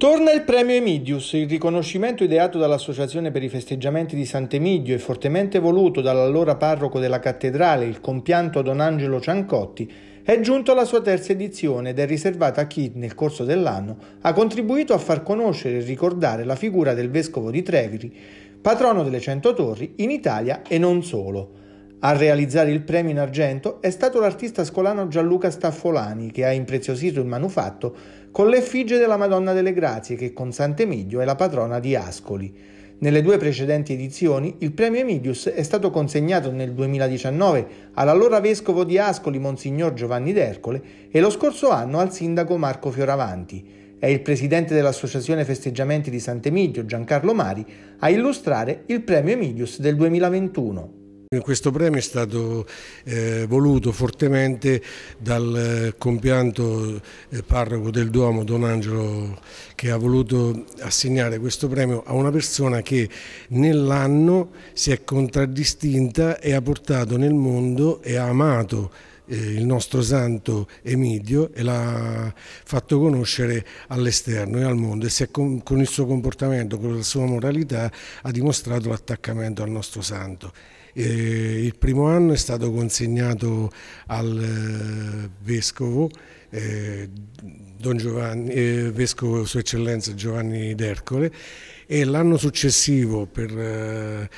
Torna il premio Emidius, il riconoscimento ideato dall'Associazione per i festeggiamenti di Sant'Emidio e fortemente voluto dall'allora parroco della cattedrale, il compianto Don Angelo Ciancotti, è giunto alla sua terza edizione ed è riservata a chi, nel corso dell'anno, ha contribuito a far conoscere e ricordare la figura del vescovo di Treviri, patrono delle Cento Torri in Italia e non solo. A realizzare il premio in argento è stato l'artista scolano Gianluca Staffolani che ha impreziosito il manufatto con l'effigie della Madonna delle Grazie che con Sant'Emidio è la patrona di Ascoli. Nelle due precedenti edizioni il premio Emidius è stato consegnato nel 2019 all'allora vescovo di Ascoli Monsignor Giovanni d'Ercole e lo scorso anno al sindaco Marco Fioravanti. È il presidente dell'Associazione Festeggiamenti di Sant'Emidio, Giancarlo Mari, a illustrare il premio Emidius del 2021. Questo premio è stato eh, voluto fortemente dal eh, compianto eh, parroco del Duomo Don Angelo che ha voluto assegnare questo premio a una persona che nell'anno si è contraddistinta e ha portato nel mondo e ha amato eh, il nostro santo Emidio e l'ha fatto conoscere all'esterno e al mondo e è, con, con il suo comportamento, con la sua moralità ha dimostrato l'attaccamento al nostro santo. Eh, il primo anno è stato consegnato al eh, vescovo, eh, Giovanni, eh, vescovo Sua Eccellenza Giovanni D'Ercole e l'anno successivo per eh,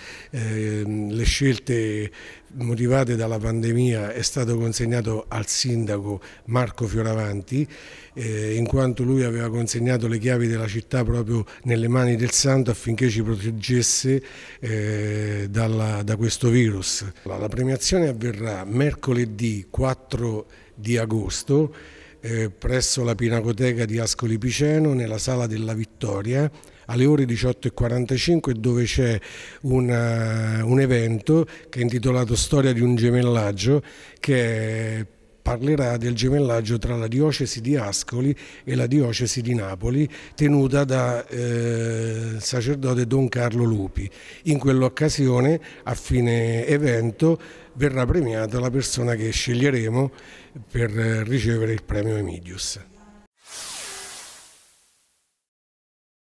le scelte motivate dalla pandemia è stato consegnato al sindaco Marco Fioravanti eh, in quanto lui aveva consegnato le chiavi della città proprio nelle mani del santo affinché ci proteggesse eh, dalla, da questo virus. La premiazione avverrà mercoledì 4 di agosto eh, presso la Pinacoteca di Ascoli Piceno nella Sala della Vittoria alle ore 18.45 dove c'è eh, un evento che è intitolato Storia di un gemellaggio che è parlerà del gemellaggio tra la diocesi di Ascoli e la diocesi di Napoli tenuta da eh, sacerdote Don Carlo Lupi. In quell'occasione a fine evento verrà premiata la persona che sceglieremo per eh, ricevere il premio Emidius.